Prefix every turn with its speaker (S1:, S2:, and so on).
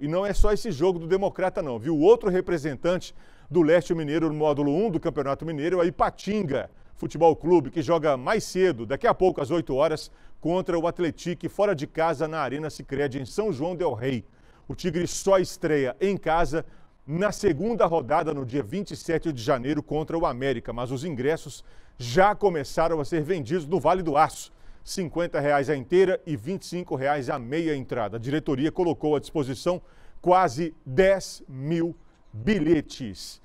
S1: E não é só esse jogo do Democrata, não, viu? Outro representante do Leste Mineiro no módulo 1 do Campeonato Mineiro é Ipatinga Futebol Clube, que joga mais cedo, daqui a pouco às 8 horas, contra o Atletique fora de casa na Arena Sicredi em São João del Rei. O Tigre só estreia em casa na segunda rodada, no dia 27 de janeiro, contra o América, mas os ingressos já começaram a ser vendidos no Vale do Aço. 50 reais a inteira e 25 reais a meia entrada. A diretoria colocou à disposição quase 10 mil bilhetes.